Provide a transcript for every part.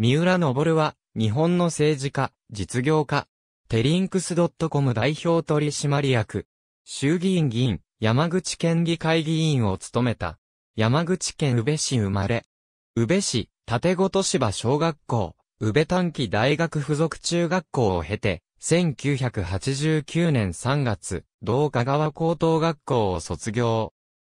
三浦昇は、日本の政治家、実業家、テリンクス .com 代表取締役、衆議院議員、山口県議会議員を務めた、山口県宇部市生まれ、宇部市、立と芝小学校、宇部短期大学附属中学校を経て、1989年3月、同香川高等学校を卒業。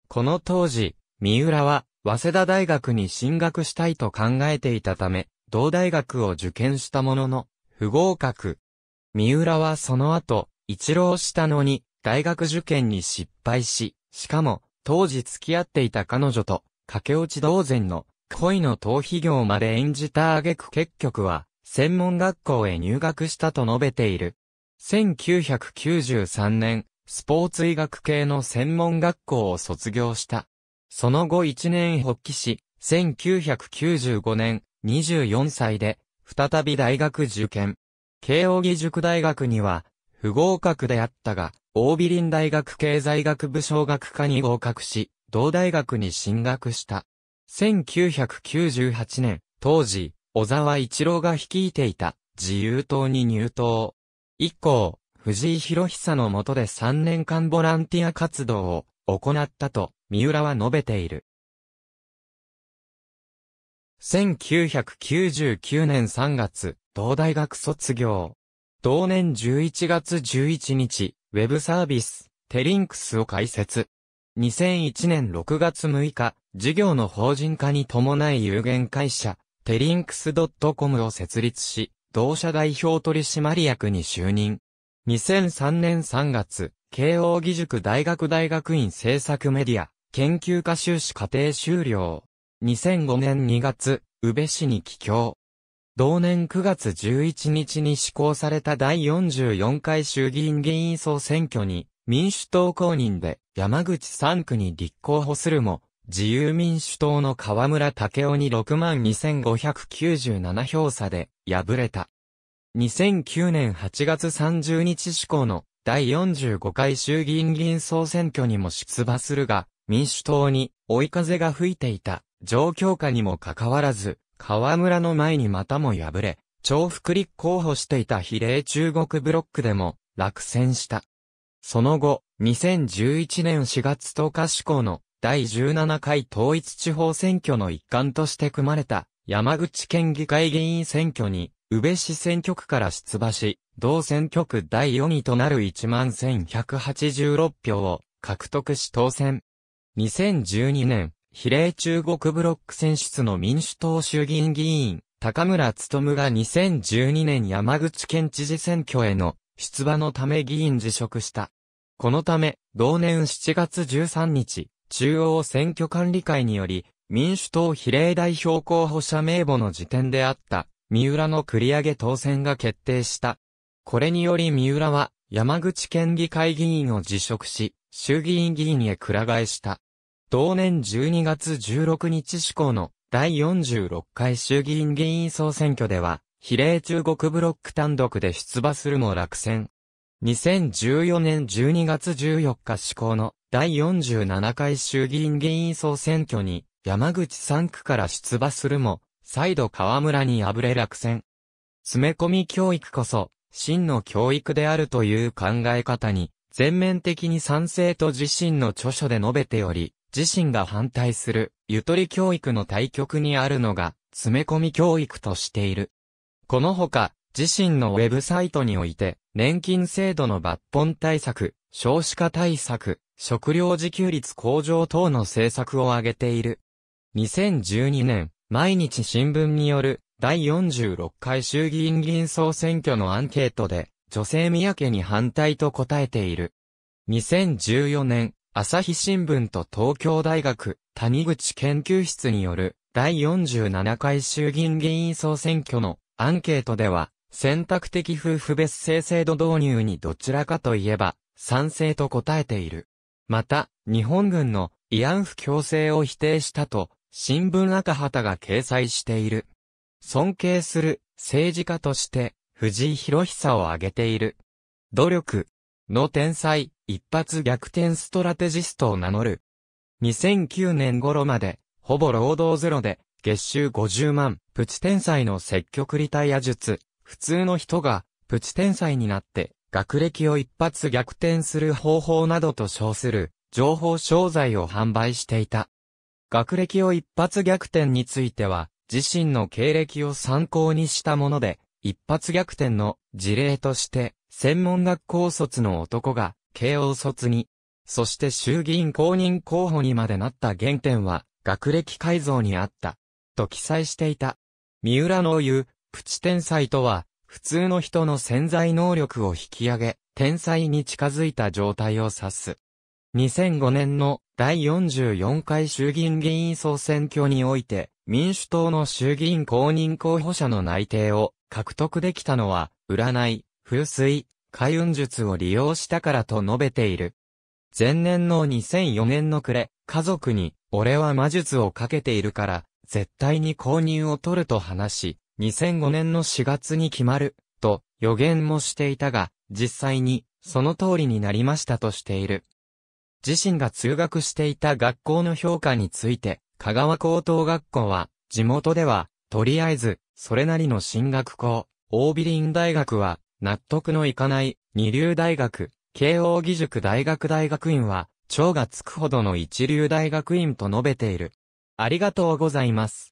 この当時、三浦は、早稲田大学に進学したいと考えていたため、同大学を受験したものの、不合格。三浦はその後、一浪したのに、大学受験に失敗し、しかも、当時付き合っていた彼女と、駆け落ち同然の、恋の逃避業まで演じた挙句結局は、専門学校へ入学したと述べている。1993年、スポーツ医学系の専門学校を卒業した。その後一年発起し、1995年、24歳で、再び大学受験。慶応義塾大学には、不合格であったが、大美林大学経済学部小学科に合格し、同大学に進学した。1998年、当時、小沢一郎が率いていた自由党に入党。以降、藤井博久の下で3年間ボランティア活動を行ったと、三浦は述べている。1999年3月、同大学卒業。同年11月11日、ウェブサービス、テリンクスを開設。2001年6月6日、事業の法人化に伴い有限会社、テリンクス .com を設立し、同社代表取締役に就任。2003年3月、慶応義塾大学大学院政策メディア、研究科修士課程修了。2005年2月、宇部市に帰郷。同年9月11日に施行された第44回衆議院議員総選挙に、民主党公認で山口3区に立候補するも、自由民主党の河村武雄に62,597票差で敗れた。2009年8月30日施行の第45回衆議院議員総選挙にも出馬するが、民主党に追い風が吹いていた。状況下にもかかわらず、河村の前にまたも敗れ、重複立候補していた比例中国ブロックでも落選した。その後、2011年4月10日施行の第17回統一地方選挙の一環として組まれた山口県議会議員選挙に宇部市選挙区から出馬し、同選挙区第4位となる11,186票を獲得し当選。2012年比例中国ブロック選出の民主党衆議院議員、高村務が2012年山口県知事選挙への出馬のため議員辞職した。このため、同年7月13日、中央選挙管理会により、民主党比例代表候補者名簿の時点であった、三浦の繰り上げ当選が決定した。これにより三浦は、山口県議会議員を辞職し、衆議院議員へ倶替えした。同年12月16日施行の第46回衆議院議員総選挙では、比例中国ブロック単独で出馬するも落選。2014年12月14日施行の第47回衆議院議員総選挙に山口3区から出馬するも、再度河村に敗れ落選。詰め込み教育こそ、真の教育であるという考え方に、全面的に賛成と自身の著書で述べており、自身が反対する、ゆとり教育の対極にあるのが、詰め込み教育としている。このほか、自身のウェブサイトにおいて、年金制度の抜本対策、少子化対策、食料自給率向上等の政策を挙げている。2012年、毎日新聞による第46回衆議院議員総選挙のアンケートで、女性三宅に反対と答えている。2014年、朝日新聞と東京大学谷口研究室による第47回衆議院議員総選挙のアンケートでは、選択的夫婦別姓制度導入にどちらかといえば、賛成と答えている。また、日本軍の慰安婦強制を否定したと、新聞赤旗が掲載している。尊敬する政治家として、藤井博久を挙げている。努力の天才一発逆転ストラテジストを名乗る。2009年頃まで、ほぼ労働ゼロで、月収50万、プチ天才の積極リタイア術。普通の人が、プチ天才になって、学歴を一発逆転する方法などと称する、情報商材を販売していた。学歴を一発逆転については、自身の経歴を参考にしたもので、一発逆転の事例として、専門学校卒の男が、慶応卒に、そして衆議院公認候補にまでなった原点は、学歴改造にあった、と記載していた。三浦の言う、プチ天才とは、普通の人の潜在能力を引き上げ、天才に近づいた状態を指す。2005年の第44回衆議院議員総選挙において、民主党の衆議院公認候補者の内定を獲得できたのは、占い、風水、開運術を利用したからと述べている。前年の2004年の暮れ、家族に、俺は魔術をかけているから、絶対に購入を取ると話し、2005年の4月に決まる、と予言もしていたが、実際に、その通りになりましたとしている。自身が通学していた学校の評価について、香川高等学校は、地元では、とりあえず、それなりの進学校、オービリン大学は、納得のいかない、二流大学、慶応義塾大学大学院は、蝶がつくほどの一流大学院と述べている。ありがとうございます。